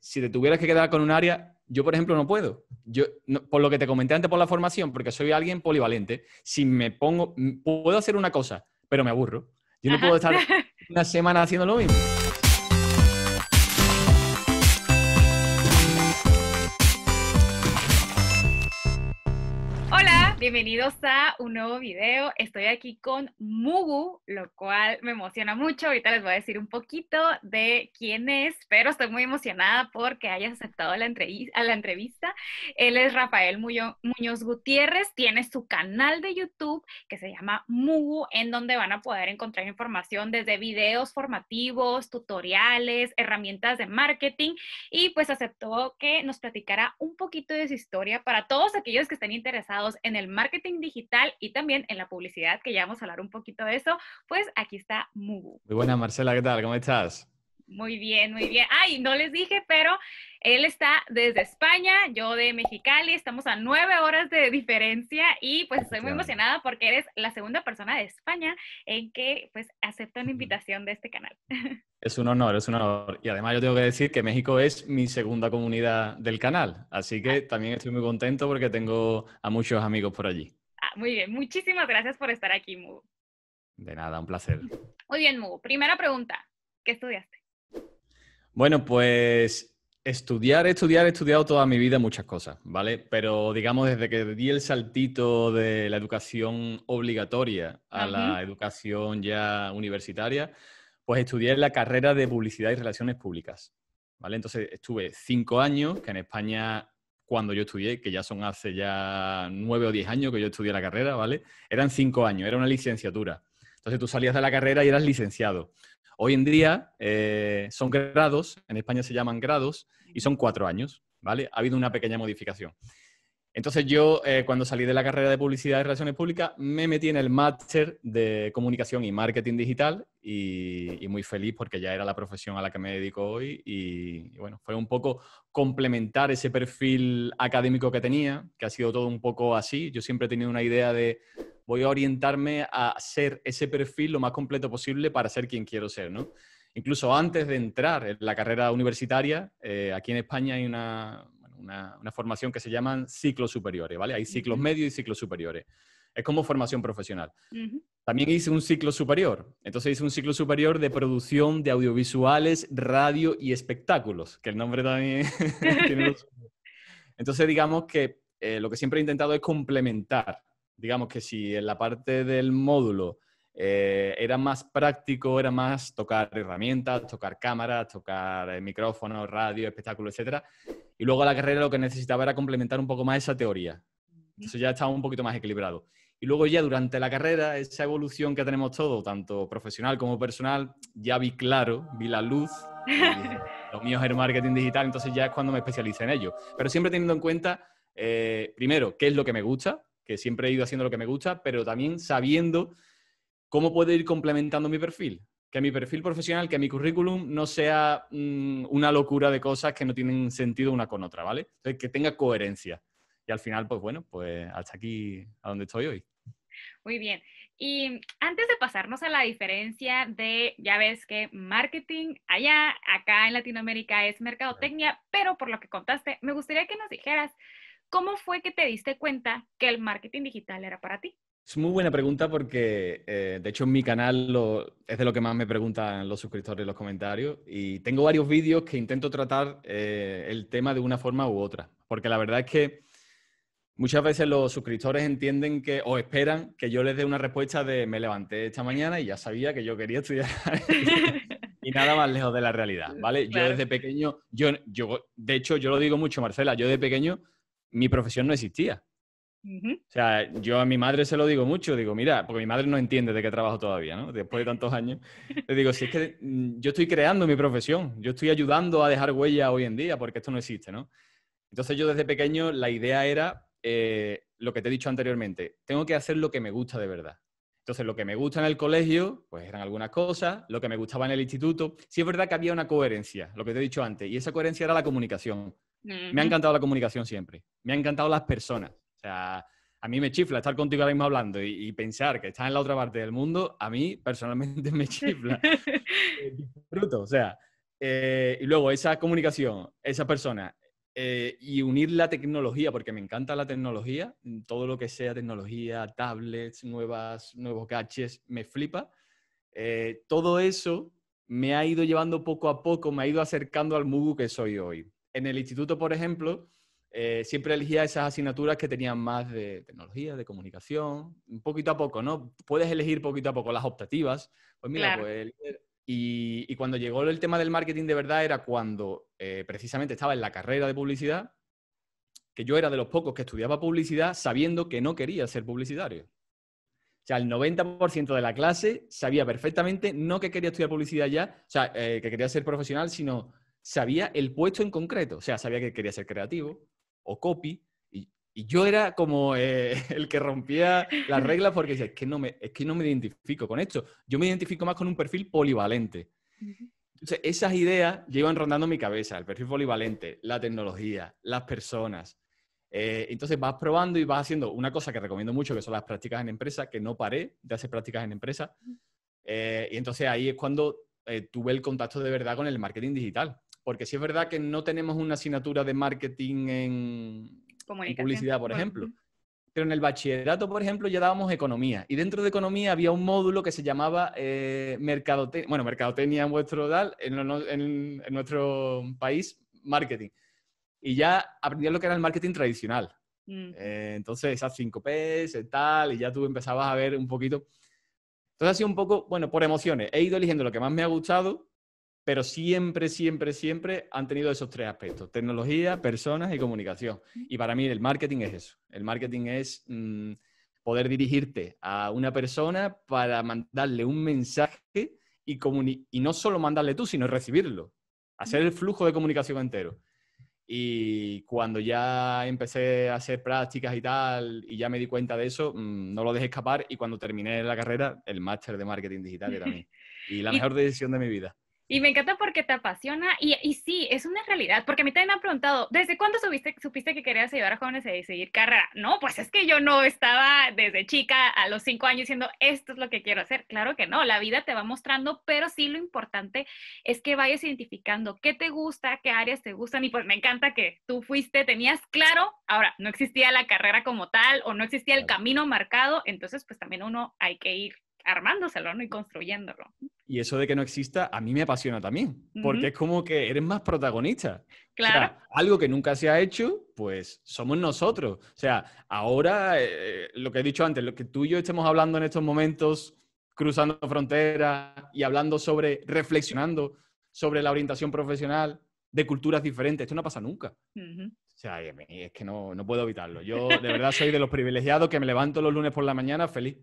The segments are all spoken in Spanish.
si te tuvieras que quedar con un área, yo, por ejemplo, no puedo. Yo, por lo que te comenté antes por la formación, porque soy alguien polivalente, si me pongo, puedo hacer una cosa, pero me aburro. Yo no puedo estar una semana haciendo lo mismo. Bienvenidos a un nuevo video. Estoy aquí con Mugu, lo cual me emociona mucho. Ahorita les voy a decir un poquito de quién es, pero estoy muy emocionada porque hayas aceptado la entrevista, a la entrevista. Él es Rafael Muñoz Gutiérrez, tiene su canal de YouTube que se llama Mugu, en donde van a poder encontrar información desde videos formativos, tutoriales, herramientas de marketing y pues aceptó que nos platicara un poquito de su historia para todos aquellos que estén interesados en el marketing digital y también en la publicidad, que ya vamos a hablar un poquito de eso, pues aquí está Mugu. Muy buena Marcela, ¿qué tal? ¿Cómo estás? Muy bien, muy bien. Ay, no les dije, pero él está desde España, yo de Mexicali, estamos a nueve horas de diferencia y pues estoy muy emocionada porque eres la segunda persona de España en que pues acepta una invitación de este canal. Es un honor, es un honor. Y además yo tengo que decir que México es mi segunda comunidad del canal, así que también estoy muy contento porque tengo a muchos amigos por allí. Ah, muy bien, muchísimas gracias por estar aquí, Mugo. De nada, un placer. Muy bien, Mugo. Primera pregunta, ¿qué estudiaste? Bueno, pues estudiar, estudiar, he estudiado toda mi vida muchas cosas, ¿vale? Pero digamos, desde que di el saltito de la educación obligatoria a la educación ya universitaria, pues estudié la carrera de publicidad y relaciones públicas, ¿vale? Entonces estuve cinco años, que en España cuando yo estudié, que ya son hace ya nueve o diez años que yo estudié la carrera, ¿vale? Eran cinco años, era una licenciatura. Entonces tú salías de la carrera y eras licenciado. Hoy en día eh, son grados, en España se llaman grados, y son cuatro años, ¿vale? Ha habido una pequeña modificación. Entonces yo, eh, cuando salí de la carrera de Publicidad y Relaciones Públicas, me metí en el máster de Comunicación y Marketing Digital y, muy feliz porque ya era la profesión a la que me dedico hoy y, bueno, fue un poco complementar ese perfil académico que tenía, que ha sido todo un poco así. Yo siempre he tenido una idea de, voy a orientarme a ser ese perfil lo más completo posible para ser quien quiero ser, ¿no? Incluso antes de entrar en la carrera universitaria, eh, aquí en España hay una, una, una, formación que se llaman ciclos superiores, ¿vale? Hay ciclos medios y ciclos superiores. Es como formación profesional. También hice un ciclo superior. Entonces hice un ciclo superior de producción de audiovisuales, radio y espectáculos, que el nombre también tiene los... Entonces digamos que eh, lo que siempre he intentado es complementar digamos que si en la parte del módulo eh, era más práctico, era más tocar herramientas, tocar cámaras, tocar eh, micrófonos, radio, espectáculo, etc. Y luego la carrera lo que necesitaba era complementar un poco más esa teoría. eso ya estaba un poquito más equilibrado. Y luego ya durante la carrera, esa evolución que tenemos todo tanto profesional como personal, ya vi claro, vi la luz. los mío es marketing digital, entonces ya es cuando me especialicé en ello. Pero siempre teniendo en cuenta, eh, primero, qué es lo que me gusta, que siempre he ido haciendo lo que me gusta, pero también sabiendo cómo puedo ir complementando mi perfil. Que mi perfil profesional, que mi currículum no sea mm, una locura de cosas que no tienen sentido una con otra, ¿vale? que tenga coherencia. Y al final, pues bueno, pues hasta aquí a donde estoy hoy. Muy bien. Y antes de pasarnos a la diferencia de, ya ves que marketing allá, acá en Latinoamérica es mercadotecnia, pero por lo que contaste, me gustaría que nos dijeras ¿cómo fue que te diste cuenta que el marketing digital era para ti? Es muy buena pregunta porque, eh, de hecho, en mi canal es de lo que más me preguntan los suscriptores en los comentarios y tengo varios vídeos que intento tratar eh, el tema de una forma u otra, porque la verdad es que muchas veces los suscriptores entienden que o esperan que yo les dé una respuesta de me levanté esta mañana y ya sabía que yo quería estudiar. y nada más lejos de la realidad, ¿vale? Yo desde pequeño, de hecho, yo lo digo mucho, Marcela, yo desde pequeño mi profesión no existía. O sea, yo a mi madre se lo digo mucho, digo, mira, porque mi madre no entiende de qué trabajo todavía, ¿no? Después de tantos años, le digo, si es que mm, yo estoy creando mi profesión, yo estoy ayudando a dejar huella hoy en día, porque esto no existe, ¿no? Entonces yo desde pequeño la idea era eh, lo que te he dicho anteriormente, tengo que hacer lo que me gusta de verdad. Entonces lo que me gusta en el colegio, pues eran algunas cosas, lo que me gustaba en el instituto, sí es verdad que había una coherencia, lo que te he dicho antes, y esa coherencia era la comunicación. Me ha encantado la comunicación siempre. Me han encantado las personas. O sea, a mí me chifla estar contigo ahora mismo hablando y, pensar que estás en la otra parte del mundo, a mí personalmente me chifla. Eh, disfruto, o sea. Eh, y luego esa comunicación, esa persona, eh, y unir la tecnología, porque me encanta la tecnología, todo lo que sea tecnología, tablets, nuevas, nuevos gadgets, me flipa. todo eso me ha ido llevando poco a poco, me ha ido acercando al Mugu que soy hoy en el instituto, por ejemplo, eh, siempre elegía esas asignaturas que tenían más de tecnología, de comunicación, un poquito a poco, ¿no? Puedes elegir poquito a poco las optativas. Pues mira, pues, Y, cuando llegó el tema del marketing de verdad era cuando eh, precisamente estaba en la carrera de publicidad, que yo era de los pocos que estudiaba publicidad sabiendo que no quería ser publicitario. O sea, el 90% de la clase sabía perfectamente no que quería estudiar publicidad ya, o sea, eh, que quería ser profesional, sino sabía el puesto en concreto. O sea, sabía que quería ser creativo o copy. Y, yo era como eh, el que rompía las reglas porque decía, es que, no me, es que no me identifico con esto. Yo me identifico más con un perfil polivalente. Entonces, esas ideas llevan rondando mi cabeza, el perfil polivalente, la tecnología, las personas. Eh, entonces vas probando y vas haciendo una cosa que recomiendo mucho, que son las prácticas en empresa, que no paré de hacer prácticas en empresa. Eh, y entonces ahí es cuando tuve el contacto de verdad con el marketing digital porque sí es verdad que no tenemos una asignatura de marketing en, publicidad, por ejemplo. Pero en el bachillerato, por ejemplo, ya dábamos economía. Y dentro de economía había un módulo que se llamaba eh, mercadotecnia. Bueno, mercadotecnia en vuestro DAL, en, nuestro país, marketing. Y ya aprendías lo que era el marketing tradicional. Mm. Eh, entonces, esas 5 P's, tal, y ya tú empezabas a ver un poquito. Entonces, ha sido un poco, bueno, por emociones. He ido eligiendo lo que más me ha gustado pero siempre, siempre, siempre han tenido esos tres aspectos, tecnología, personas y comunicación. Y para mí el marketing es eso. El marketing es mm, poder dirigirte a una persona para mandarle un mensaje y, no solo mandarle tú, sino recibirlo, hacer el flujo de comunicación entero. Y cuando ya empecé a hacer prácticas y tal, y ya me di cuenta de eso, mm, no lo dejé escapar. Y cuando terminé la carrera, el máster de marketing digital era mí. Y la mejor decisión de mi vida. Y me encanta porque te apasiona y, sí, es una realidad, porque a mí también me han preguntado, ¿desde cuándo supiste, que querías ayudar a jóvenes a decidir carrera? No, pues es que yo no estaba desde chica a los cinco años diciendo, esto es lo que quiero hacer. Claro que no, la vida te va mostrando, pero sí lo importante es que vayas identificando qué te gusta, qué áreas te gustan y pues me encanta que tú fuiste, tenías claro, ahora no existía la carrera como tal o no existía el camino marcado, entonces pues también uno hay que ir armándoselo y construyéndolo. Y eso de que no exista, a mí me apasiona también, porque es como que eres más protagonista. Claro. algo que nunca se ha hecho, pues somos nosotros. O sea, ahora, eh, lo que he dicho antes, lo que tú y yo estemos hablando en estos momentos, cruzando fronteras y hablando sobre, reflexionando sobre la orientación profesional de culturas diferentes, esto no pasa nunca. O sea, es que no, no puedo evitarlo. Yo de verdad soy de los privilegiados que me levanto los lunes por la mañana feliz.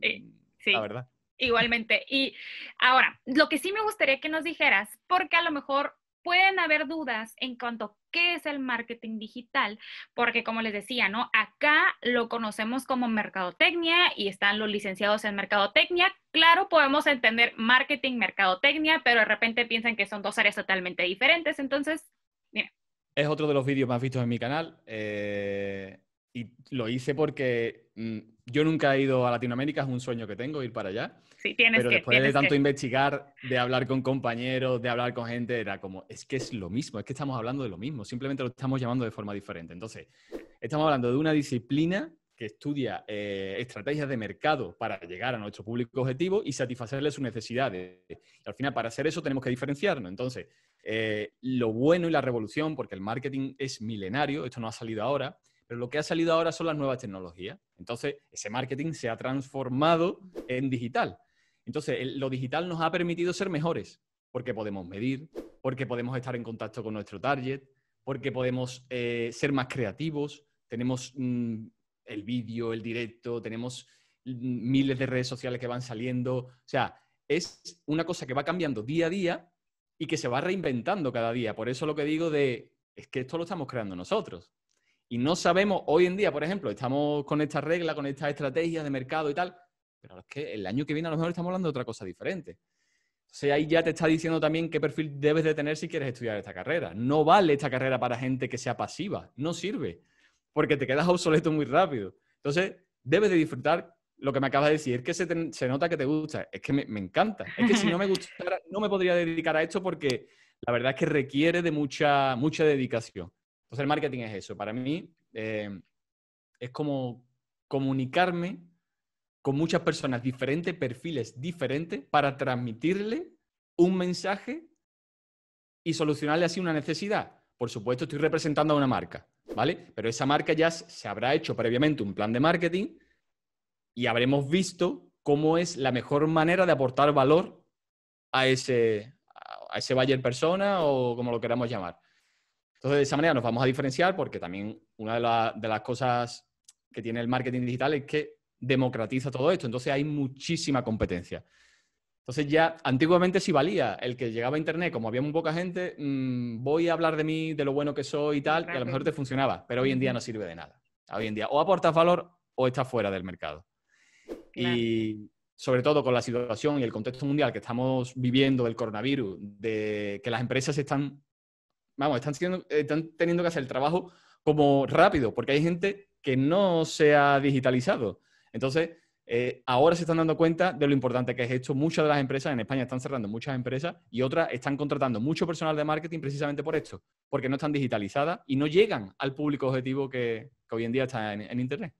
Eh, Sí. La verdad. Igualmente. Y ahora, lo que sí me gustaría que nos dijeras, porque a lo mejor pueden haber dudas en cuanto a qué es el marketing digital, porque como les decía, ¿no? Acá lo conocemos como mercadotecnia y están los licenciados en mercadotecnia. Claro, podemos entender marketing, mercadotecnia, pero de repente piensan que son dos áreas totalmente diferentes. Entonces, mira. Es otro de los vídeos más vistos en mi canal eh, y lo hice porque... Mm, yo nunca he ido a Latinoamérica, es un sueño que tengo ir para allá. Sí, tienes pero después de tanto investigar, de hablar con compañeros, de hablar con gente, era como, es que es lo mismo, es que estamos hablando de lo mismo, simplemente lo estamos llamando de forma diferente. Entonces, estamos hablando de una disciplina que estudia eh, estrategias de mercado para llegar a nuestro público objetivo y satisfacerle sus necesidades. al final, para hacer eso, tenemos que diferenciarnos. Entonces, eh, lo bueno y la revolución, porque el marketing es milenario, esto no ha salido ahora, pero lo que ha salido ahora son las nuevas tecnologías. Entonces, ese marketing se ha transformado en digital. Entonces, lo digital nos ha permitido ser mejores, porque podemos medir, porque podemos estar en contacto con nuestro target, porque podemos eh, ser más creativos, tenemos mm, el vídeo, el directo, tenemos mm, miles de redes sociales que van saliendo. O sea, es una cosa que va cambiando día a día y que se va reinventando cada día. Por eso lo que digo de, es que esto lo estamos creando nosotros. Y no sabemos, hoy en día, por ejemplo, estamos con esta regla, con estas estrategias de mercado y tal, pero es que el año que viene a lo mejor estamos hablando de otra cosa diferente. Entonces ahí ya te está diciendo también qué perfil debes de tener si quieres estudiar esta carrera. No vale esta carrera para gente que sea pasiva, no sirve, porque te quedas obsoleto muy rápido. Entonces debes de disfrutar lo que me acabas de decir, es que se, nota que te gusta, es que me, encanta, es que si no me gustara no me podría dedicar a esto porque la verdad es que requiere de mucha, mucha dedicación. Entonces el marketing es eso. Para mí eh, es como comunicarme con muchas personas diferentes, perfiles diferentes, para transmitirle un mensaje y solucionarle así una necesidad. Por supuesto, estoy representando a una marca, ¿vale? Pero esa marca ya se habrá hecho previamente un plan de marketing y habremos visto cómo es la mejor manera de aportar valor a ese, a ese buyer persona o como lo queramos llamar. Entonces, de esa manera nos vamos a diferenciar porque también una de, las cosas que tiene el marketing digital es que democratiza todo esto. Entonces, hay muchísima competencia. Entonces ya antiguamente si valía el que llegaba a internet, como había muy poca gente, mm, voy a hablar de mí, de lo bueno que soy y tal, que a lo mejor te funcionaba, pero hoy en día no sirve de nada. Hoy en día o aportas valor o estás fuera del mercado. Y sobre todo con la situación y el contexto mundial que estamos viviendo del coronavirus, de que las empresas están vamos, están, teniendo que hacer el trabajo como rápido, porque hay gente que no se ha digitalizado. Entonces, eh, ahora se están dando cuenta de lo importante que es esto. Muchas de las empresas en España están cerrando muchas empresas y otras están contratando mucho personal de marketing precisamente por esto, porque no están digitalizadas y no llegan al público objetivo que, hoy en día está en, Internet.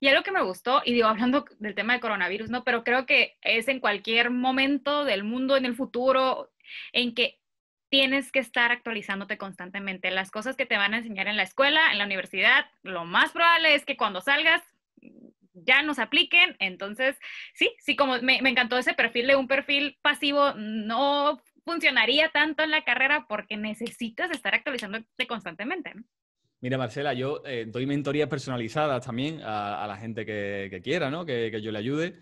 Y algo que me gustó, y digo, hablando del tema de coronavirus, ¿no? Pero creo que es en cualquier momento del mundo, en el futuro, en que tienes que estar actualizándote constantemente. Las cosas que te van a enseñar en la escuela, en la universidad, lo más probable es que cuando salgas ya nos apliquen. Entonces, sí, sí, como me, encantó ese perfil de un perfil pasivo, no funcionaría tanto en la carrera porque necesitas estar actualizándote constantemente. Mira, Marcela, yo eh, doy mentorías personalizadas también a, la gente que, quiera, ¿no? Que, que, yo le ayude.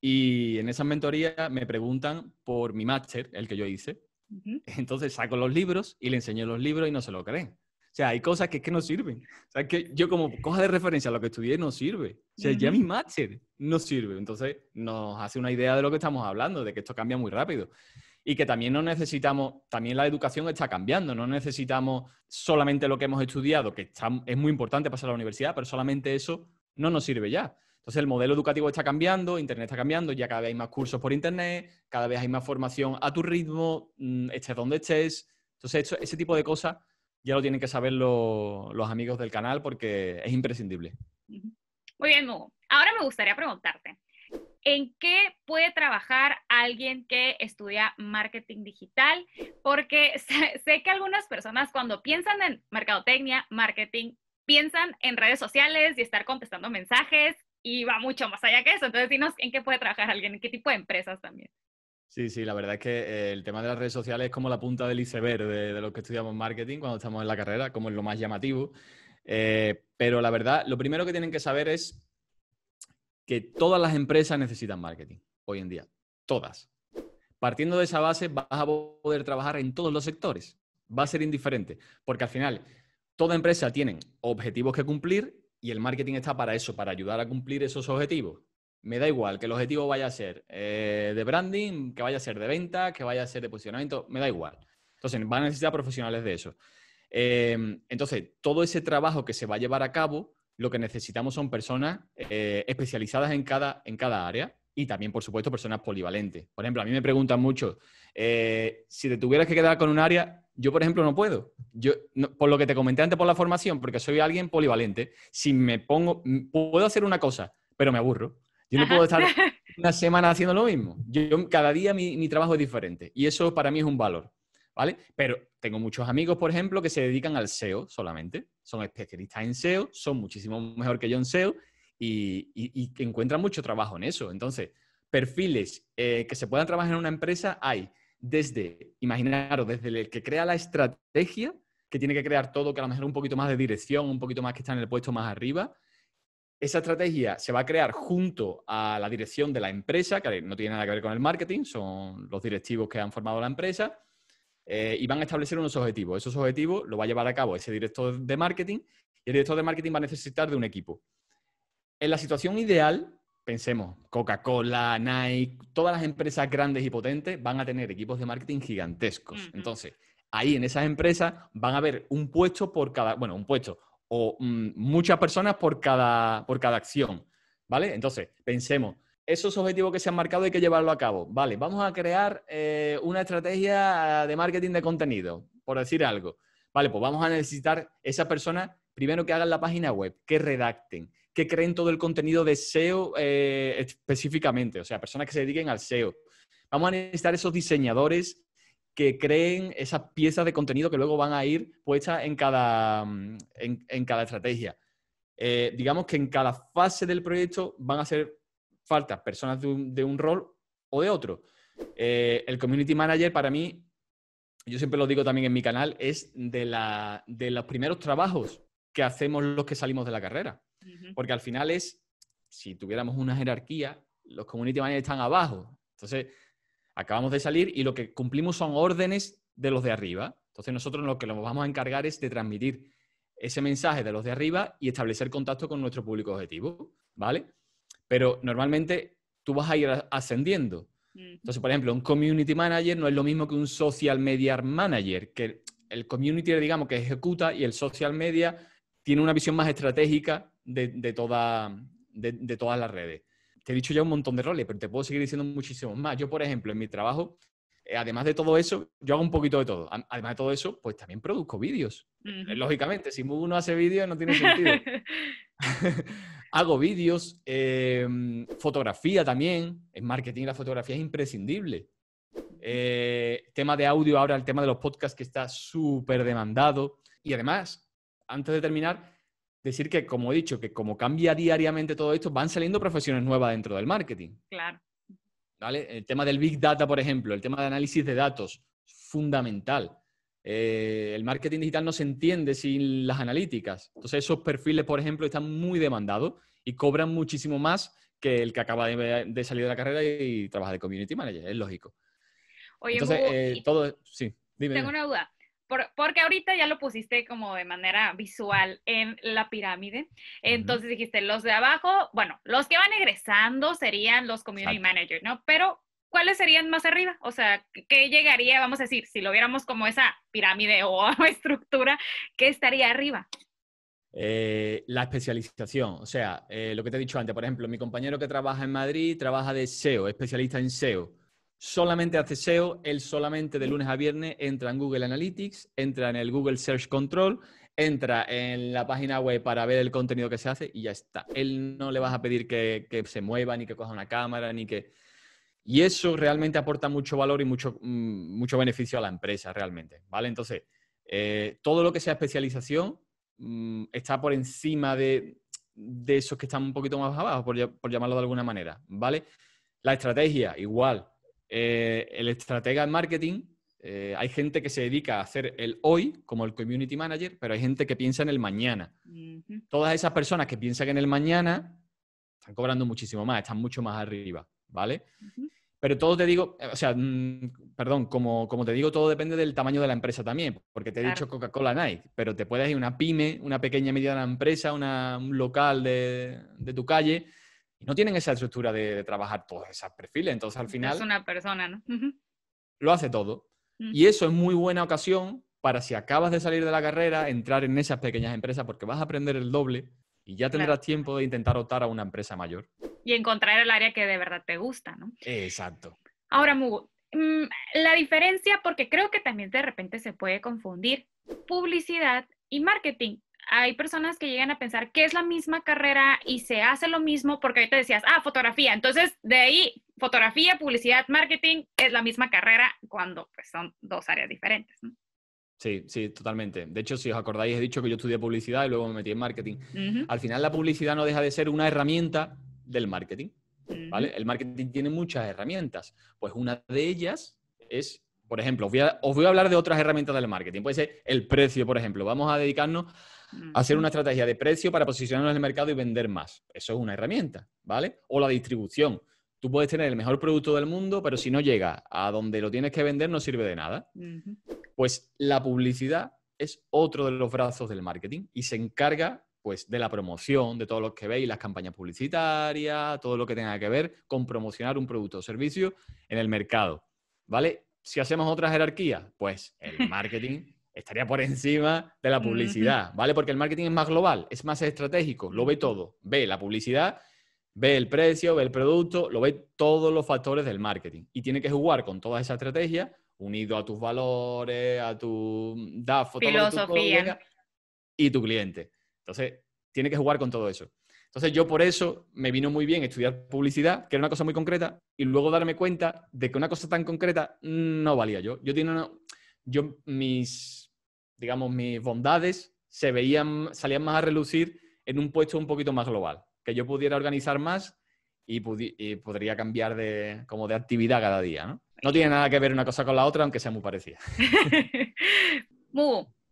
Y en esas mentorías me preguntan por mi máster, el que yo hice, entonces saco los libros y le enseño los libros y no se lo creen. O sea, hay cosas que que no sirven. O sea, que yo como cosa de referencia, a lo que estudié no sirve. O sea, ya mi máster no sirve. Entonces nos hace una idea de lo que estamos hablando, de que esto cambia muy rápido. Y que también no necesitamos, también la educación está cambiando, no necesitamos solamente lo que hemos estudiado, que es muy importante pasar a la universidad, pero solamente eso no nos sirve ya. Entonces, el modelo educativo está cambiando, Internet está cambiando, ya cada vez hay más cursos por Internet, cada vez hay más formación a tu ritmo, mm, estés donde estés. Entonces, ese tipo de cosas ya lo tienen que saber los amigos del canal porque es imprescindible. Muy bien, Hugo. Ahora me gustaría preguntarte, ¿en qué puede trabajar alguien que estudia marketing digital? Porque sé que algunas personas cuando piensan en mercadotecnia, marketing, piensan en redes sociales y estar contestando mensajes y va mucho más allá que eso. Entonces, dinos en qué puede trabajar alguien, en qué tipo de empresas también. Sí, sí, la verdad es que eh, el tema de las redes sociales es como la punta del iceberg de, lo los que estudiamos marketing cuando estamos en la carrera, como es lo más llamativo. Eh, pero la verdad, lo primero que tienen que saber es que todas las empresas necesitan marketing hoy en día, todas. Partiendo de esa base, vas a poder trabajar en todos los sectores. Va a ser indiferente, porque al final, toda empresa tiene objetivos que cumplir y el marketing está para eso, para ayudar a cumplir esos objetivos. Me da igual que el objetivo vaya a ser eh, de branding, que vaya a ser de venta, que vaya a ser de posicionamiento, me da igual. Entonces, van a necesitar profesionales de eso. Em, entonces, todo ese trabajo que se va a llevar a cabo, lo que necesitamos son personas eh, especializadas en cada, en cada área y también, por supuesto, personas polivalentes. Por ejemplo, a mí me preguntan mucho, eh, si te tuvieras que quedar con un área, yo, por ejemplo, no puedo. Yo, por lo que te comenté antes por la formación, porque soy alguien polivalente, si me pongo, puedo hacer una cosa, pero me aburro. Yo no puedo estar una semana haciendo lo mismo. Yo, cada día mi, mi trabajo es diferente y eso para mí es un valor. ¿Vale? Pero tengo muchos amigos, por ejemplo, que se dedican al SEO solamente. Son especialistas en SEO, son muchísimo mejor que yo en SEO y, y, encuentran mucho trabajo en eso. Entonces, perfiles eh, que se puedan trabajar en una empresa hay desde, imaginaros, desde el que crea la estrategia, que tiene que crear todo, que a lo mejor un poquito más de dirección, un poquito más que está en el puesto más arriba. Esa estrategia se va a crear junto a la dirección de la empresa, que no tiene nada que ver con el marketing, son los directivos que han formado la empresa, eh, y van a establecer unos objetivos. Esos objetivos lo va a llevar a cabo ese director de marketing, y el director de marketing va a necesitar de un equipo. En la situación ideal, pensemos, Coca-Cola, Nike, todas las empresas grandes y potentes van a tener equipos de marketing gigantescos. Entonces, ahí en esas empresas van a haber un puesto por cada, bueno, un puesto o mm, muchas personas por cada, por cada acción, ¿vale? Entonces, pensemos, esos objetivos que se han marcado hay que llevarlo a cabo. Vale, vamos a crear eh, una estrategia de marketing de contenido, por decir algo. Vale, pues vamos a necesitar esas personas primero que hagan la página web, que redacten, que creen todo el contenido de SEO eh, específicamente, o sea, personas que se dediquen al SEO. Vamos a necesitar esos diseñadores que creen esas piezas de contenido que luego van a ir puestas en cada, mm, en, cada estrategia. Eh, digamos que en cada fase del proyecto van a ser faltas personas de un, rol o de otro. Eh, el community manager para mí, yo siempre lo digo también en mi canal, es de, la, de los primeros trabajos que hacemos los que salimos de la carrera. Porque al final es, si tuviéramos una jerarquía, los community managers están abajo. Entonces, acabamos de salir y lo que cumplimos son órdenes de los de arriba. Entonces, nosotros lo que nos vamos a encargar es de transmitir ese mensaje de los de arriba y establecer contacto con nuestro público objetivo, ¿vale? Pero normalmente tú vas a ir ascendiendo. Entonces, por ejemplo, un community manager no es lo mismo que un social media manager, que el community, digamos, que ejecuta y el social media tiene una visión más estratégica de, toda, todas las redes. Te he dicho ya un montón de roles, pero te puedo seguir diciendo muchísimos más. Yo, por ejemplo, en mi trabajo, eh, además de todo eso, yo hago un poquito de todo. Además de todo eso, pues también produzco vídeos. Lógicamente, si uno hace vídeos, no tiene sentido. hago vídeos, em, fotografía también. En marketing la fotografía es imprescindible. Eh, tema de audio ahora, el tema de los podcasts que está súper demandado. Y además, antes de terminar, decir que, como he dicho, que como cambia diariamente todo esto, van saliendo profesiones nuevas dentro del marketing. Claro. El tema del Big Data, por ejemplo, el tema de análisis de datos, fundamental. Eh, el marketing digital no se entiende sin las analíticas. Entonces, esos perfiles, por ejemplo, están muy demandados y cobran muchísimo más que el que acaba de, salir de la carrera y, trabaja de community manager, es lógico. Oye, Entonces, eh, todo, sí, dime. Tengo una duda porque ahorita ya lo pusiste como de manera visual en la pirámide. Entonces dijiste, los de abajo, bueno, los que van egresando serían los community managers, ¿no? Pero, ¿cuáles serían más arriba? O sea, ¿qué llegaría, vamos a decir, si lo viéramos como esa pirámide o estructura, ¿qué estaría arriba? Eh, la especialización, o sea, eh, lo que te he dicho antes, por ejemplo, mi compañero que trabaja en Madrid trabaja de SEO, especialista en SEO solamente hace SEO, él solamente de lunes a viernes entra en Google Analytics, entra en el Google Search Control, entra en la página web para ver el contenido que se hace y ya está. Él no le vas a pedir que, se mueva, ni que coja una cámara, ni que... Y eso realmente aporta mucho valor y mucho, mm, beneficio a la empresa, realmente, ¿vale? Entonces, eh, todo lo que sea especialización mm, está por encima de, de, esos que están un poquito más abajo, por, por llamarlo de alguna manera, ¿vale? La estrategia, igual eh, el estratega en marketing, eh, hay gente que se dedica a hacer el hoy, como el community manager, pero hay gente que piensa en el mañana. Todas esas personas que piensan en el mañana están cobrando muchísimo más, están mucho más arriba, ¿vale? Pero todo te digo, eh, o sea, mm, perdón, como, como, te digo, todo depende del tamaño de la empresa también, porque te he dicho Coca-Cola Night pero te puedes ir a una pyme, una pequeña mediana empresa, un local de, de tu calle, y no tienen esa estructura de, trabajar todos esos perfiles. Entonces, al final. Es una persona, ¿no? Lo hace todo. Mm. Y eso es muy buena ocasión para si acabas de salir de la carrera, entrar en esas pequeñas empresas, porque vas a aprender el doble y ya tendrás tiempo de intentar optar a una empresa mayor. Y encontrar el área que de verdad te gusta, ¿no? Exacto. Ahora, Mugo, mm, la diferencia, porque creo que también de repente se puede confundir publicidad y marketing hay personas que llegan a pensar que es la misma carrera y se hace lo mismo porque ahorita decías, ah, fotografía. Entonces, de ahí, fotografía, publicidad, marketing, es la misma carrera cuando pues, son dos áreas diferentes. Sí, sí, totalmente. De hecho, si os acordáis, he dicho que yo estudié publicidad y luego me metí en marketing. Al final, la publicidad no deja de ser una herramienta del marketing. ¿vale? El marketing tiene muchas herramientas. Pues una de ellas es por ejemplo, os voy, a, hablar de otras herramientas del marketing. Puede ser el precio, por ejemplo. Vamos a dedicarnos a hacer una estrategia de precio para posicionarnos en el mercado y vender más. Eso es una herramienta, ¿vale? O la distribución. Tú puedes tener el mejor producto del mundo, pero si no llega a donde lo tienes que vender, no sirve de nada. Pues la publicidad es otro de los brazos del marketing y se encarga pues de la promoción, de todos los que veis, las campañas publicitarias, todo lo que tenga que ver con promocionar un producto o servicio en el mercado, ¿vale? si hacemos otra jerarquía, pues el marketing estaría por encima de la publicidad, ¿vale? Porque el marketing es más global, es más estratégico, lo ve todo, ve la publicidad, ve el precio, ve el producto, lo ve todos los factores del marketing y tiene que jugar con toda esa estrategia unido a tus valores, a tu filosofía y tu cliente. Entonces, tiene que jugar con todo eso. Entonces yo por eso me vino muy bien estudiar publicidad, que era una cosa muy concreta, y luego darme cuenta de que una cosa tan concreta no valía yo. Yo tenía mis, digamos, mis bondades se veían, salían más a relucir en un puesto un poquito más global, que yo pudiera organizar más y, podría cambiar de, como de actividad cada día. ¿no? tiene nada que ver una cosa con la otra, aunque sea muy parecida.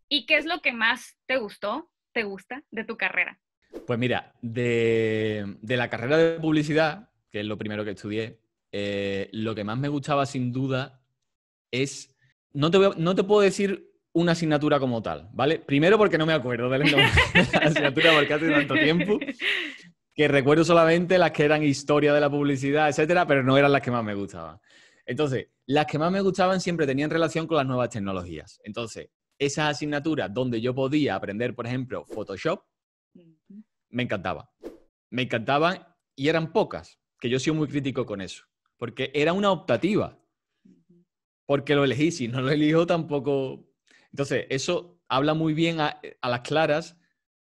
¿y qué es lo que más te gustó, te gusta de tu carrera? Pues mira, de, la carrera de publicidad, que es lo primero que estudié, eh, lo que más me gustaba sin duda es, no te, no te puedo decir una asignatura como tal, ¿vale? Primero porque no me acuerdo de la, asignatura porque hace tanto tiempo, que recuerdo solamente las que eran historia de la publicidad, etcétera, pero no eran las que más me gustaban. Entonces, las que más me gustaban siempre tenían relación con las nuevas tecnologías. Entonces, esas asignaturas donde yo podía aprender, por ejemplo, Photoshop, me encantaba, Me encantaba y eran pocas, que yo sido muy crítico con eso, porque era una optativa. Porque lo elegí, si no lo elijo tampoco. Entonces, eso habla muy bien a, las claras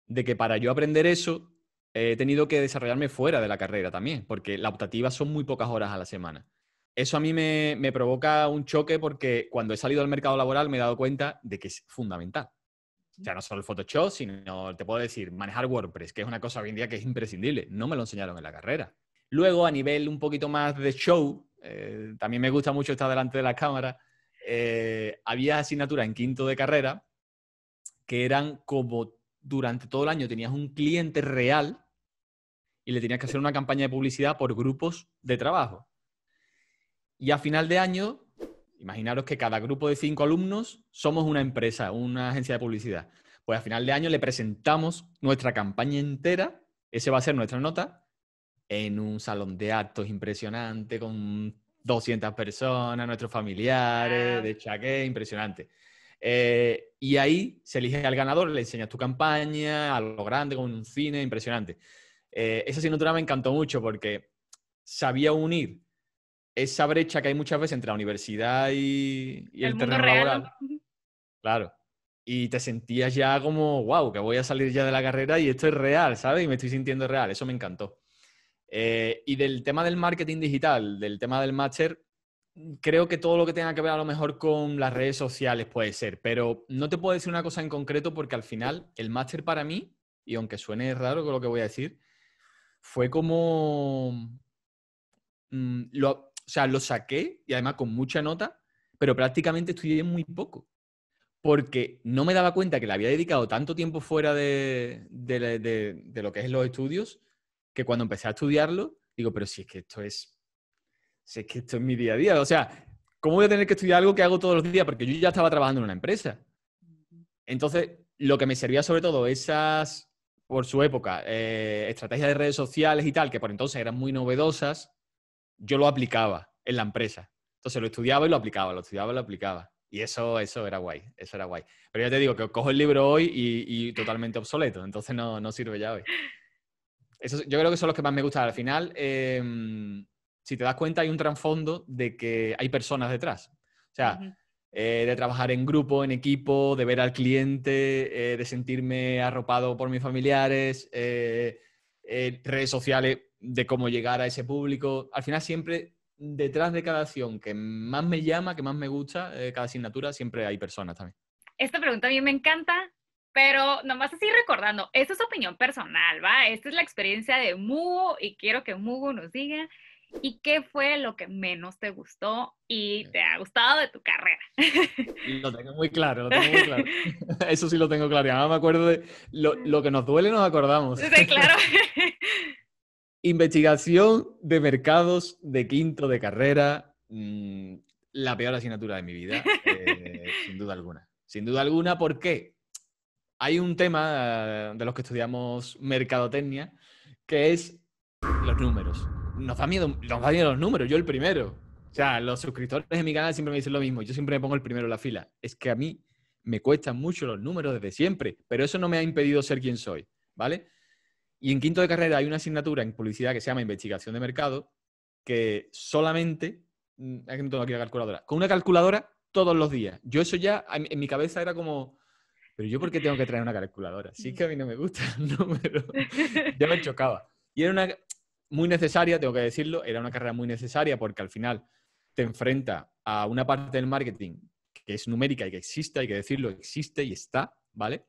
de que para yo aprender eso he tenido que desarrollarme fuera de la carrera también, porque la optativa son muy pocas horas a la semana. Eso a mí me provoca un choque porque cuando he salido al mercado laboral me he dado cuenta de que es fundamental ya no solo el Photoshop, sino te puedo decir, manejar WordPress, que es una cosa hoy en día que es imprescindible. No me lo enseñaron en la carrera. Luego, a nivel un poquito más de show, eh, también me gusta mucho estar delante de la cámara. Eh, había asignaturas en quinto de carrera que eran como durante todo el año tenías un cliente real y le tenías que hacer una campaña de publicidad por grupos de trabajo. Y a final de año Imaginaros que cada grupo de cinco alumnos somos una empresa, una agencia de publicidad. Pues a final de año le presentamos nuestra campaña entera, ese va a ser nuestra nota, en un salón de actos impresionante con 200 personas, nuestros familiares, de chaqué, impresionante. Eh, y ahí se elige al ganador, le enseñas tu campaña, a lo grande, con un cine, impresionante. Eh, esa asignatura me encantó mucho porque sabía unir esa brecha que hay muchas veces entre la universidad y, el, terreno laboral. Claro. Y te sentías ya como, wow, que voy a salir ya de la carrera y esto es real, ¿sabes? Y me estoy sintiendo real. Eso me encantó. Eh, y del tema del marketing digital, del tema del máster, creo que todo lo que tenga que ver a lo mejor con las redes sociales puede ser, pero no te puedo decir una cosa en concreto porque al final el máster para mí, y aunque suene raro con lo que voy a decir, fue como... Mm, lo, o sea, lo saqué y además con mucha nota, pero prácticamente estudié muy poco. Porque no me daba cuenta que le había dedicado tanto tiempo fuera de, lo que es los estudios, que cuando empecé a estudiarlo, digo, pero si es que esto es, si que esto es mi día a día. O sea, ¿cómo voy a tener que estudiar algo que hago todos los días? Porque yo ya estaba trabajando en una empresa. Entonces, lo que me servía sobre todo esas, por su época, eh, estrategias de redes sociales y tal, que por entonces eran muy novedosas, yo lo aplicaba en la empresa. Entonces lo estudiaba y lo aplicaba, lo estudiaba y lo aplicaba. Y eso, eso era guay, eso era guay. Pero ya te digo que cojo el libro hoy y, totalmente obsoleto, entonces no, sirve ya hoy. Eso, yo creo que son los que más me gustan. Al final, em, si te das cuenta, hay un trasfondo de que hay personas detrás. O sea, eh, de trabajar en grupo, en equipo, de ver al cliente, eh, de sentirme arropado por mis familiares, eh, redes sociales de cómo llegar a ese público. Al final siempre detrás de cada acción que más me llama, que más me gusta, eh, cada asignatura, siempre hay personas también. Esta pregunta a mí me encanta, pero nomás así recordando, esta es opinión personal, ¿va? Esta es la experiencia de Mugo y quiero que Mugo nos diga. ¿Y qué fue lo que menos te gustó y te ha gustado de tu carrera? Lo tengo muy claro, lo tengo muy claro. Eso sí lo tengo claro. Y me acuerdo de lo, lo que nos duele, nos acordamos. Sí, claro. Investigación de mercados de quinto de carrera, mm, la peor asignatura de mi vida, eh, sin duda alguna. Sin duda alguna, ¿por qué? Hay un tema eh, de los que estudiamos mercadotecnia que es los números. Nos miedo, nos da miedo los números, yo el primero. O sea, los suscriptores de mi canal siempre me dicen lo mismo, yo siempre me pongo el primero en la fila. Es que a mí me cuestan mucho los números desde siempre, pero eso no me ha impedido ser quien soy, ¿vale? Y en quinto de carrera hay una asignatura en publicidad que se llama investigación de mercado, que solamente, mm, aquí la calculadora, con una calculadora todos los días. Yo eso ya, en, mi cabeza era como, pero yo por qué tengo que traer una calculadora? Sí que a mí no me gusta el número. ya me chocaba. Y era una muy necesaria, tengo que decirlo, era una carrera muy necesaria porque al final te enfrenta a una parte del marketing que es numérica y que existe, hay que decirlo, existe y está, ¿vale?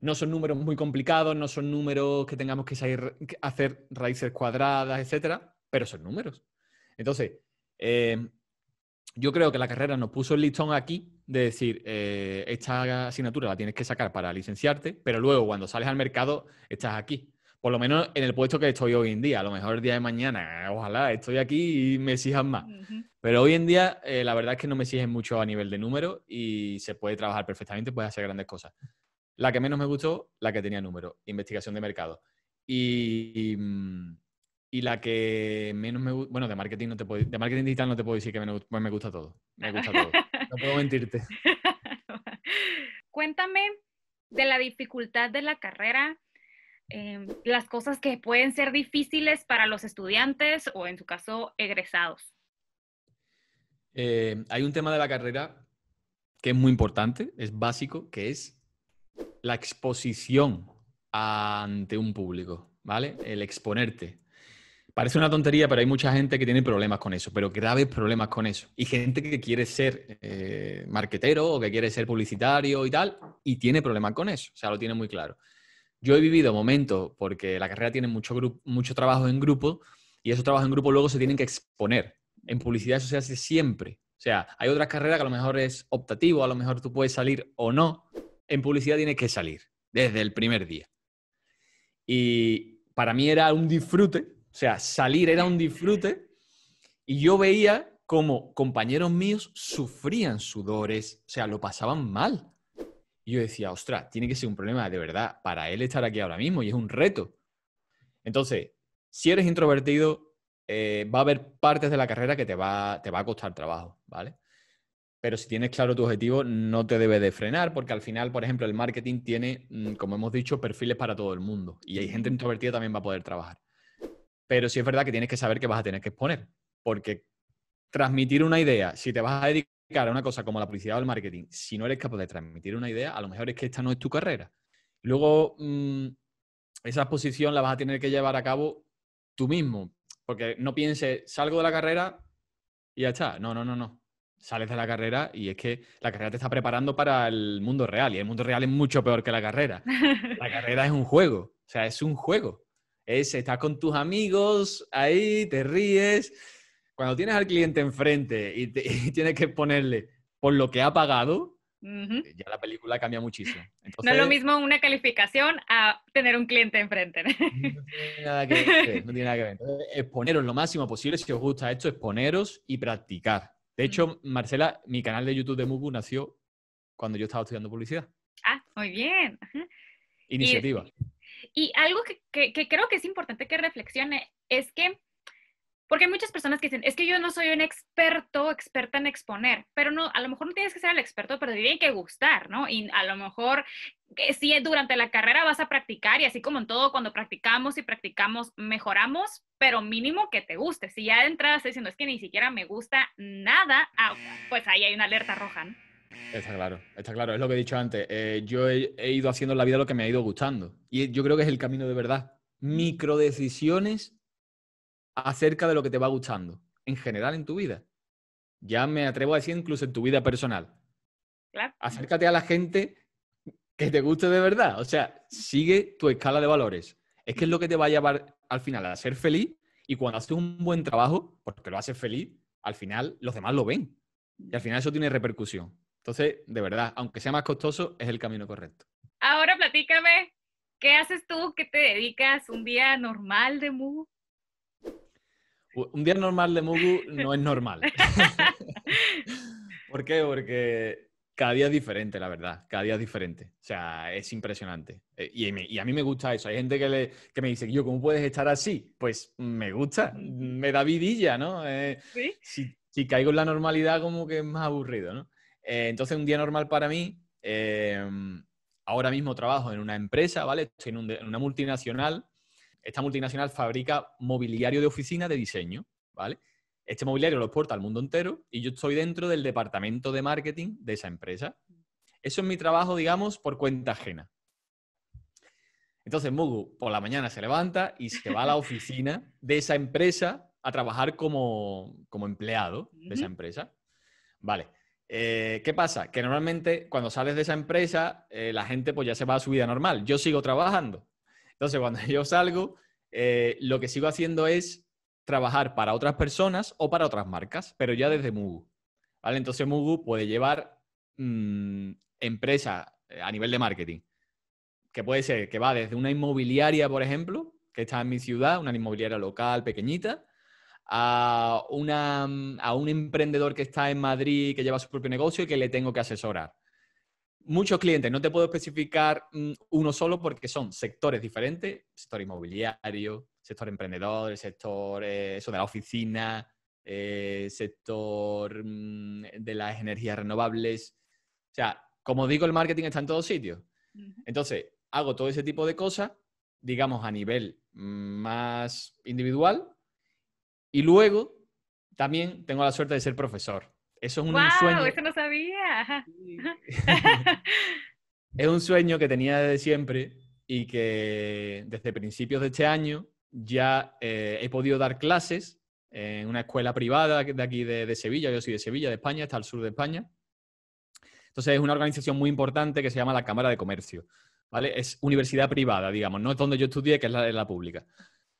No son números muy complicados, no son números que tengamos que salir, hacer raíces cuadradas, etcétera, pero son números. Entonces, em, yo creo que la carrera nos puso el listón aquí de decir, eh, esta asignatura la tienes que sacar para licenciarte, pero luego cuando sales al mercado estás aquí. Por lo menos en el puesto que estoy hoy en día. A lo mejor el día de mañana, ojalá, estoy aquí y me exijan más. Pero hoy en día, eh, la verdad es que no me exigen mucho a nivel de número y se puede trabajar perfectamente, puedes hacer grandes cosas. La que menos me gustó, la que tenía número, investigación de mercado. Y, y la que menos me gustó... bueno, de marketing, no te de marketing digital no te puedo decir que me pues gusta todo. Me gusta todo. No puedo mentirte. Cuéntame de la dificultad de la carrera, em, las cosas que pueden ser difíciles para los estudiantes o en su caso egresados. Eh, hay un tema de la carrera que es muy importante, es básico, que es la exposición ante un público, ¿vale? El exponerte. Parece una tontería, pero hay mucha gente que tiene problemas con eso, pero graves problemas con eso. Y gente que quiere ser marketero eh, marquetero o que quiere ser publicitario y tal, y tiene problemas con eso, o sea, lo tiene muy claro. Yo he vivido momentos, porque la carrera tiene mucho, mucho trabajo en grupo, y esos trabajos en grupo luego se tienen que exponer. En publicidad eso se hace siempre. O sea, hay otras carreras que a lo mejor es optativo, a lo mejor tú puedes salir o no, en publicidad tienes que salir desde el primer día. Y para mí era un disfrute, o sea, salir era un disfrute y yo veía como compañeros míos sufrían sudores, o sea, lo pasaban mal. Y yo decía, ostras, tiene que ser un problema de verdad para él estar aquí ahora mismo y es un reto. Entonces, si eres introvertido, eh, va a haber partes de la carrera que te te va a costar trabajo, ¿vale? pero si tienes claro tu objetivo, no te debe de frenar, porque al final, por ejemplo, el marketing tiene, mm, como hemos dicho, perfiles para todo el mundo y hay gente introvertida también va a poder trabajar. Pero sí es verdad que tienes que saber que vas a tener que exponer, porque transmitir una idea, si te vas a dedicar a una cosa como la publicidad o el marketing, si no eres capaz de transmitir una idea, a lo mejor es que esta no es tu carrera. Luego, mm, esa exposición la vas a tener que llevar a cabo tú mismo, porque no pienses, salgo de la carrera y ya está. No, no, no, no sales de la carrera y es que la carrera te está preparando para el mundo real y el mundo real es mucho peor que la carrera. La carrera es un juego, o sea, es un juego. estás con tus amigos ahí, te ríes. Cuando tienes al cliente enfrente y, tienes que exponerle por lo que ha pagado, eh, ya la película cambia muchísimo. no es lo mismo una calificación a tener un cliente enfrente. No tiene nada que ver. No tiene nada que ver. exponeros lo máximo posible. Si os gusta esto, exponeros y practicar de hecho, Marcela, mi canal de YouTube de Mubu nació cuando yo estaba estudiando publicidad. Ah, muy bien. Iniciativa. Y, algo que creo que es importante que reflexione es que porque hay muchas personas que dicen, es que yo no soy un experto, experta en exponer, pero no, a lo mejor no tienes que ser el experto, pero te tiene que gustar, ¿no? Y a lo mejor eh, si durante la carrera vas a practicar y así como en todo, cuando practicamos y practicamos, mejoramos, pero mínimo que te guste. Si ya entras diciendo, es que ni siquiera me gusta nada, ah, pues ahí hay una alerta roja, ¿no? Está claro, está claro, es lo que he dicho antes. Eh, yo he, he, ido haciendo en la vida lo que me ha ido gustando y yo creo que es el camino de verdad. Mm. Microdecisiones acerca de lo que te va gustando, en general en tu vida. Ya me atrevo a decir incluso en tu vida personal. Acércate a la gente que te guste de verdad. O sea, sigue tu escala de valores. Es que es lo que te va a llevar al final a ser feliz y cuando haces un buen trabajo, porque lo haces feliz, al final los demás lo ven. Y al final eso tiene repercusión. Entonces, de verdad, aunque sea más costoso, es el camino correcto. Ahora platícame, ¿qué haces tú? ¿Qué te dedicas un día normal de MU? Un día normal de Mugu no es normal. ¿Por qué? Porque cada día es diferente, la verdad. Cada día es diferente. O sea, es impresionante. Eh, y, a mí me gusta eso. Hay gente que, le, me dice, yo, ¿cómo puedes estar así? Pues me gusta. Me da vidilla, ¿no? Eh, si, caigo en la normalidad, como que es más aburrido, ¿no? Eh, entonces, un día normal para mí, ahora mismo trabajo en una empresa, ¿vale? en una multinacional esta multinacional fabrica mobiliario de oficina de diseño, ¿vale? Este mobiliario lo exporta al mundo entero y yo estoy dentro del departamento de marketing de esa empresa. Eso es mi trabajo, digamos, por cuenta ajena. Entonces, Mugu por la mañana se levanta y se va a la oficina de esa empresa a trabajar como, empleado de esa empresa. Vale. Eh, ¿Qué pasa? Que normalmente cuando sales de esa empresa, eh, la gente pues ya se va a su vida normal. Yo sigo trabajando. Entonces, cuando yo salgo, eh, lo que sigo haciendo es trabajar para otras personas o para otras marcas, pero ya desde Mugu. ¿vale? Entonces, Mugu puede llevar empresas mm, empresa eh, a nivel de marketing, que puede ser que va desde una inmobiliaria, por ejemplo, que está en mi ciudad, una inmobiliaria local pequeñita, a, mm, a un emprendedor que está en Madrid, que lleva su propio negocio y que le tengo que asesorar. Muchos clientes, no te puedo especificar mm, uno solo porque son sectores diferentes, sector inmobiliario, sector emprendedor, sector eh, de la oficina, eh, sector mm, de las energías renovables. O sea, como digo, el marketing está en todos sitios. Entonces, hago todo ese tipo de cosas, digamos, a nivel más individual. Y luego, también tengo la suerte de ser profesor. Eso es un sueño. eso no sabía. es un sueño que tenía desde siempre y que desde principios de este año ya eh, he podido dar clases en una escuela privada de aquí de, Sevilla. Yo soy de Sevilla, de España, está al sur de España. Entonces es una organización muy importante que se llama la Cámara de Comercio. ¿vale? Es universidad privada, digamos, no es donde yo estudié, que es la, la pública.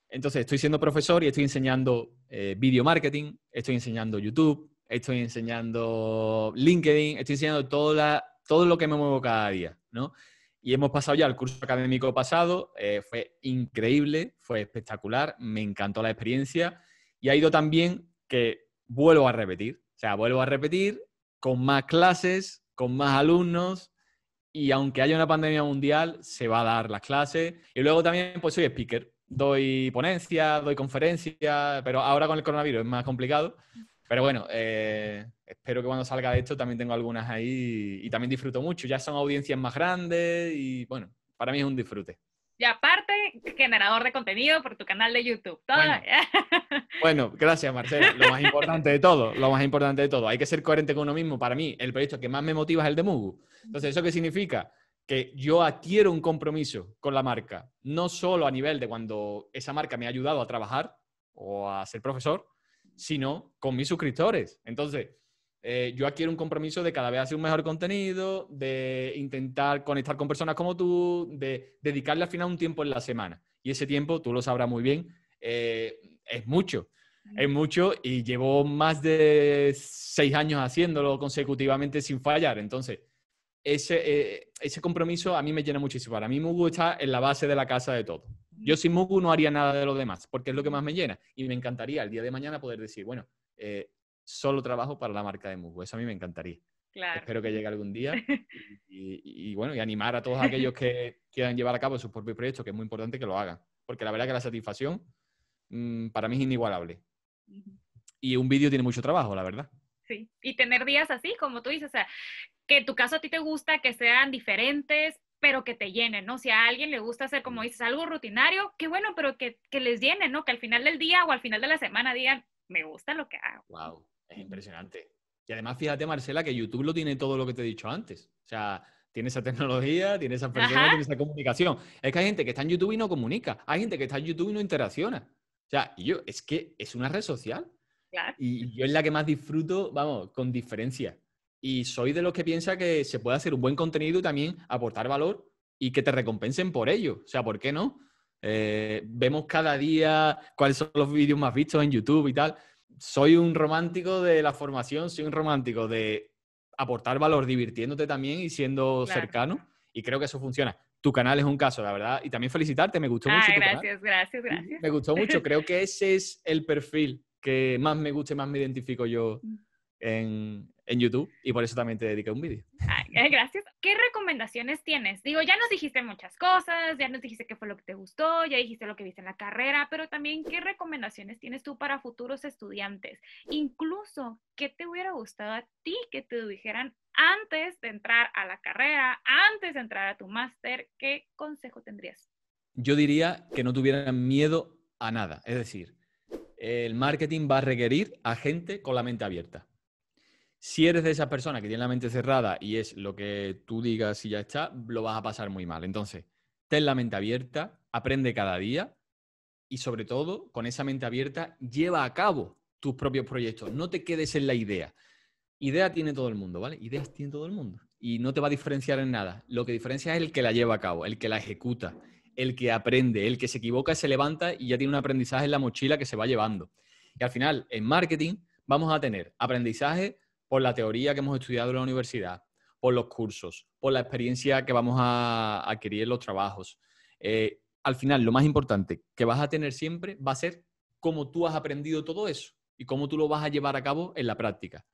Entonces estoy siendo profesor y estoy enseñando eh, video marketing, estoy enseñando YouTube, estoy enseñando LinkedIn, estoy enseñando todo, lo que me muevo cada día, ¿no? Y hemos pasado ya el curso académico pasado, eh, fue increíble, fue espectacular, me encantó la experiencia y ha ido también que vuelvo a repetir, o sea, vuelvo a repetir con más clases, con más alumnos y aunque haya una pandemia mundial, se va a dar las clases. Y luego también, pues soy speaker, doy ponencias, doy conferencias, pero ahora con el coronavirus es más complicado, pero bueno, eh, espero que cuando salga de esto también tengo algunas ahí y, también disfruto mucho. Ya son audiencias más grandes y bueno, para mí es un disfrute. Y aparte, generador de contenido por tu canal de YouTube. Bueno, gracias, Marcelo. Lo más importante de todo, lo más importante de todo. Hay que ser coherente con uno mismo. Para mí, el proyecto que más me motiva es el de Mugu. Entonces, ¿eso qué significa? Que yo adquiero un compromiso con la marca, no solo a nivel de cuando esa marca me ha ayudado a trabajar o a ser profesor, sino con mis suscriptores. Entonces, eh, yo adquiero un compromiso de cada vez hacer un mejor contenido, de intentar conectar con personas como tú, de dedicarle al final un tiempo en la semana. Y ese tiempo, tú lo sabrás muy bien, eh, es mucho. Es mucho y llevo más de seis años haciéndolo consecutivamente sin fallar. Entonces, eh, ese, compromiso a mí me llena muchísimo. Para mí, Mugu está en la base de la casa de todo. Yo sin Mugu no haría nada de lo demás, porque es lo que más me llena. Y me encantaría el día de mañana poder decir, bueno, eh, solo trabajo para la marca de Mugu. Eso a mí me encantaría. Claro. Espero que llegue algún día. Y, bueno, y animar a todos aquellos que quieran llevar a cabo sus propios proyectos, que es muy importante que lo hagan. Porque la verdad que la satisfacción mm, para mí es inigualable. Y un vídeo tiene mucho trabajo, la verdad. Sí, y tener días así, como tú dices, o sea, que tu caso a ti te gusta, que sean diferentes, pero que te llenen, ¿no? Si a alguien le gusta hacer, como dices, algo rutinario, qué bueno, pero que, les llenen, ¿no? Que al final del día o al final de la semana digan, me gusta lo que hago. ¡Wow! Es impresionante. Y además, fíjate, Marcela, que YouTube lo tiene todo lo que te he dicho antes. O sea, tiene esa tecnología, tiene esa persona, tiene esa comunicación. Es que hay gente que está en YouTube y no comunica. Hay gente que está en YouTube y no interacciona. O sea, y yo, es que es una red social. Y yo es la que más disfruto, vamos, con diferencia y soy de los que piensa que se puede hacer un buen contenido y también aportar valor y que te recompensen por ello. O sea, ¿por qué no? Eh, vemos cada día cuáles son los vídeos más vistos en YouTube y tal. Soy un romántico de la formación, soy un romántico de aportar valor divirtiéndote también y siendo cercano. Y creo que eso funciona. Tu canal es un caso, la verdad. Y también felicitarte, me gustó ah, mucho. Gracias, gracias, gracias. Me gustó mucho. Creo que ese es el perfil que más me gusta y más me identifico yo mm. en, en YouTube y por eso también te dediqué un vídeo. Gracias. ¿Qué recomendaciones tienes? Digo, ya nos dijiste muchas cosas, ya nos dijiste qué fue lo que te gustó, ya dijiste lo que viste en la carrera, pero también qué recomendaciones tienes tú para futuros estudiantes? Incluso, ¿qué te hubiera gustado a ti que te dijeran antes de entrar a la carrera, antes de entrar a tu máster? ¿Qué consejo tendrías? Yo diría que no tuvieran miedo a nada, es decir, el marketing va a requerir a gente con la mente abierta si eres de esa persona que tiene la mente cerrada y es lo que tú digas y ya está, lo vas a pasar muy mal. Entonces, ten la mente abierta, aprende cada día y sobre todo, con esa mente abierta, lleva a cabo tus propios proyectos. No te quedes en la idea. Idea tiene todo el mundo, ¿vale? Ideas tiene todo el mundo. Y no te va a diferenciar en nada. Lo que diferencia es el que la lleva a cabo, el que la ejecuta, el que aprende, el que se equivoca, se levanta y ya tiene un aprendizaje en la mochila que se va llevando. Y al final, en marketing, vamos a tener aprendizaje por la teoría que hemos estudiado en la universidad, por los cursos, por la experiencia que vamos a adquirir en los trabajos. Eh, al final, lo más importante que vas a tener siempre va a ser cómo tú has aprendido todo eso y cómo tú lo vas a llevar a cabo en la práctica.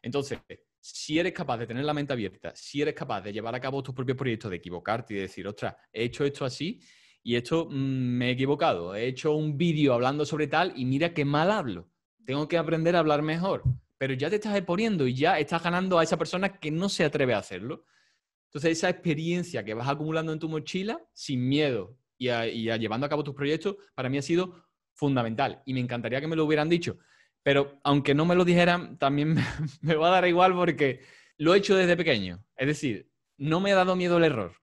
Entonces, si eres capaz de tener la mente abierta, si eres capaz de llevar a cabo tus propios proyectos, de equivocarte y decir, ostras, he hecho esto así y esto mm, me he equivocado, he hecho un vídeo hablando sobre tal y mira qué mal hablo, tengo que aprender a hablar mejor pero ya te estás exponiendo y ya estás ganando a esa persona que no se atreve a hacerlo. Entonces, esa experiencia que vas acumulando en tu mochila sin miedo y, llevando a cabo tus proyectos, para mí ha sido fundamental y me encantaría que me lo hubieran dicho. Pero aunque no me lo dijeran, también me, me va a dar igual porque lo he hecho desde pequeño. Es decir, no me ha dado miedo el error.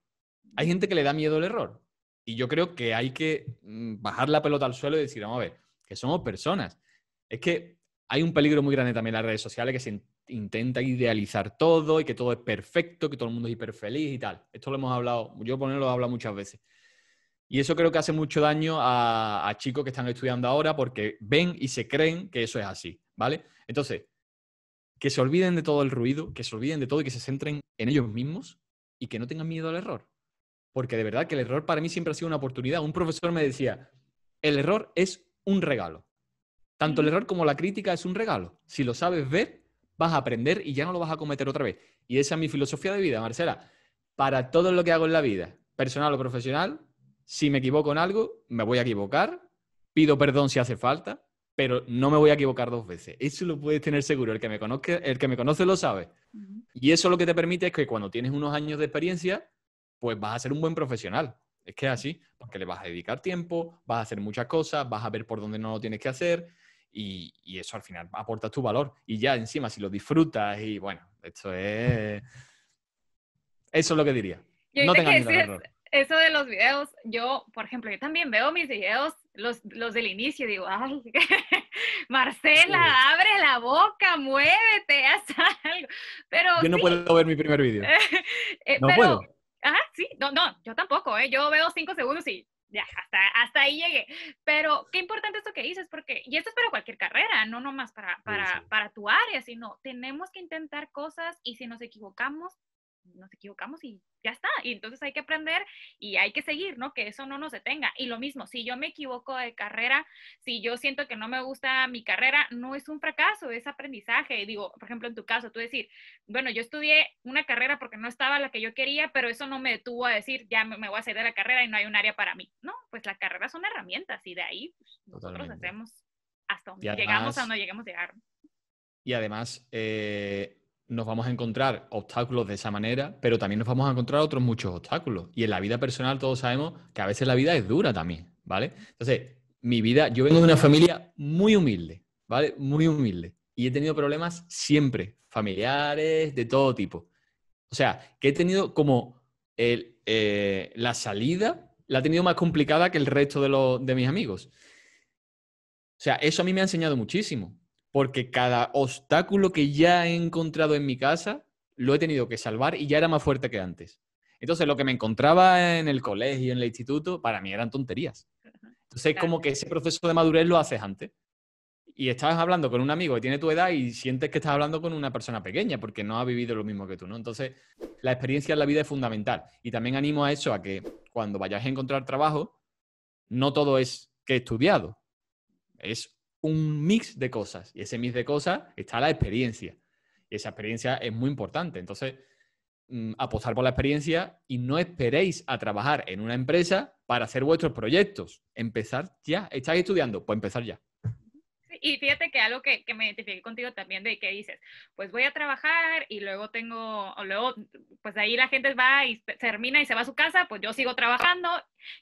Hay gente que le da miedo el error. Y yo creo que hay que mm, bajar la pelota al suelo y decir, vamos a ver, que somos personas. Es que hay un peligro muy grande también en las redes sociales que se intenta idealizar todo y que todo es perfecto, que todo el mundo es hiperfeliz y tal. Esto lo hemos hablado, yo por lo he hablado muchas veces. Y eso creo que hace mucho daño a, a, chicos que están estudiando ahora porque ven y se creen que eso es así, ¿vale? Entonces, que se olviden de todo el ruido, que se olviden de todo y que se centren en ellos mismos y que no tengan miedo al error. Porque de verdad que el error para mí siempre ha sido una oportunidad. Un profesor me decía, el error es un regalo. Tanto el error como la crítica es un regalo. Si lo sabes ver, vas a aprender y ya no lo vas a cometer otra vez. Y esa es mi filosofía de vida, Marcela. Para todo lo que hago en la vida, personal o profesional, si me equivoco en algo, me voy a equivocar, pido perdón si hace falta, pero no me voy a equivocar dos veces. Eso lo puedes tener seguro. El que me el que me conoce lo sabe. Y eso lo que te permite es que cuando tienes unos años de experiencia, pues vas a ser un buen profesional. Es que es así, porque le vas a dedicar tiempo, vas a hacer muchas cosas, vas a ver por dónde no lo tienes que hacer, y, eso al final aporta tu valor. Y ya encima, si lo disfrutas y bueno, esto es... Eso es lo que diría. No tengas miedo error. Eso de los videos, yo, por ejemplo, yo también veo mis videos, los, los del inicio, digo, ay, Marcela, abre la boca, muévete, haz algo. Pero yo no puedo ver mi primer video. Eh, no puedo. Ajá, sí, no, no, yo tampoco, ¿eh? yo veo cinco segundos y ya, hasta, hasta ahí llegué. Pero qué importante esto que dices, porque, y esto es para cualquier carrera, no nomás para, para, para tu área, sino tenemos que intentar cosas y si nos equivocamos, nos equivocamos y ya está. Y entonces hay que aprender y hay que seguir, ¿no? Que eso no nos detenga. Y lo mismo, si yo me equivoco de carrera, si yo siento que no me gusta mi carrera, no es un fracaso, es aprendizaje. Digo, por ejemplo, en tu caso, tú decir, bueno, yo estudié una carrera porque no estaba la que yo quería, pero eso no me detuvo a decir, ya me, voy a salir de la carrera y no hay un área para mí. No, pues las carreras son herramientas y de ahí nosotros hacemos hasta donde llegamos a donde lleguemos a llegar. Y además, eh nos vamos a encontrar obstáculos de esa manera, pero también nos vamos a encontrar otros muchos obstáculos. Y en la vida personal todos sabemos que a veces la vida es dura también, ¿vale? Entonces, mi vida, yo vengo de una familia muy humilde, ¿vale? Muy humilde. Y he tenido problemas siempre, familiares, de todo tipo. O sea, que he tenido como eh, la salida, la he tenido más complicada que el resto de, de mis amigos. O sea, eso a mí me ha enseñado muchísimo porque cada obstáculo que ya he encontrado en mi casa lo he tenido que salvar y ya era más fuerte que antes. Entonces, lo que me encontraba en el colegio, en el instituto, para mí eran tonterías. Entonces, es como que ese proceso de madurez lo haces antes. Y estabas hablando con un amigo que tiene tu edad y sientes que estás hablando con una persona pequeña porque no ha vivido lo mismo que tú, ¿no? Entonces, la experiencia en la vida es fundamental. Y también animo a eso, a que cuando vayas a encontrar trabajo, no todo es que he estudiado. Es un mix de cosas. Y ese mix de cosas está la experiencia. Y esa experiencia es muy importante. Entonces, mm, apostar por la experiencia y no esperéis a trabajar en una empresa para hacer vuestros proyectos. Empezar ya. ¿Estáis estudiando? Pues empezar ya y fíjate que algo que, que, me identifiqué contigo también de que dices, pues voy a trabajar y luego tengo, o luego, pues ahí la gente va y termina y se va a su casa, pues yo sigo trabajando.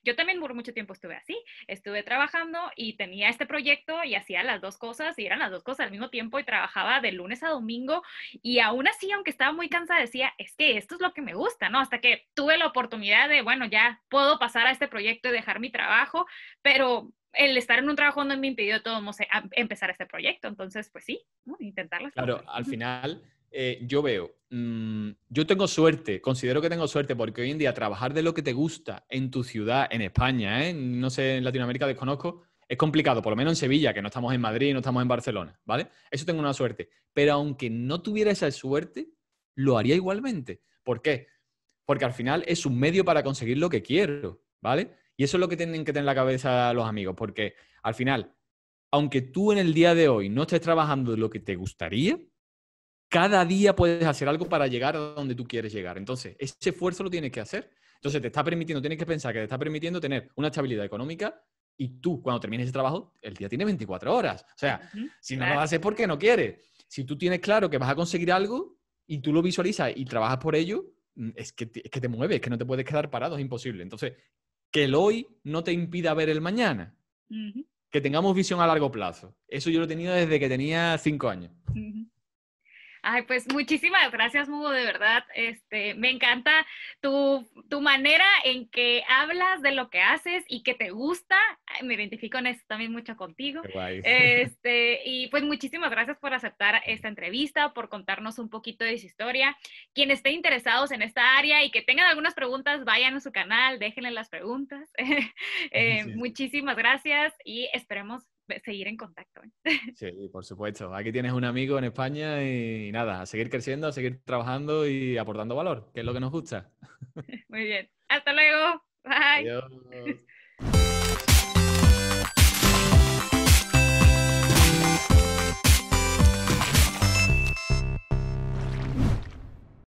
Yo también por mucho tiempo estuve así, estuve trabajando y tenía este proyecto y hacía las dos cosas y eran las dos cosas al mismo tiempo y trabajaba de lunes a domingo y aún así, aunque estaba muy cansada, decía, es que esto es lo que me gusta, ¿no? Hasta que tuve la oportunidad de, bueno, ya puedo pasar a este proyecto y dejar mi trabajo, pero el estar en un trabajo no me impidió todo empezar este proyecto. Entonces, pues sí, ¿no? Claro, al final eh, yo veo, mm, yo tengo suerte, considero que tengo suerte porque hoy en día trabajar de lo que te gusta en tu ciudad, en España, ¿eh? no sé, en Latinoamérica desconozco, es complicado, por lo menos en Sevilla, que no estamos en Madrid, no estamos en Barcelona, ¿vale? Eso tengo una suerte. Pero aunque no tuviera esa suerte, lo haría igualmente. ¿Por qué? Porque al final es un medio para conseguir lo que quiero, ¿vale? Y eso es lo que tienen que tener en la cabeza los amigos, porque al final, aunque tú en el día de hoy no estés trabajando lo que te gustaría, cada día puedes hacer algo para llegar a donde tú quieres llegar. Entonces, ese esfuerzo lo tienes que hacer. Entonces, te está permitiendo, tienes que pensar que te está permitiendo tener una estabilidad económica y tú, cuando termines el trabajo, el día tiene 24 horas. O sea, si no lo haces porque no quieres. Si tú tienes claro que vas a conseguir algo y tú lo visualizas y trabajas por ello, mm, es que, es que te mueves, es que no te puedes quedar parado, es imposible. Entonces, que el hoy no te impida ver el mañana. Que tengamos visión a largo plazo. Eso yo lo he tenido desde que tenía cinco años. Ay, pues muchísimas gracias, Mugo, de verdad. Este, me encanta tu, manera en que hablas de lo que haces y que te gusta. Me identifico en eso también mucho contigo. Este, y pues muchísimas gracias por aceptar esta entrevista, por contarnos un poquito de su historia. Quien esté interesados en esta área y que tengan algunas preguntas, vayan a su canal, déjenle las preguntas. Eh, muchísimas gracias y esperemos seguir en contacto. ¿eh? Sí, por supuesto. Aquí tienes un amigo en España y, nada, a seguir creciendo, a seguir trabajando y aportando valor, que es lo que nos gusta. Muy bien. Hasta luego. Bye. Adiós.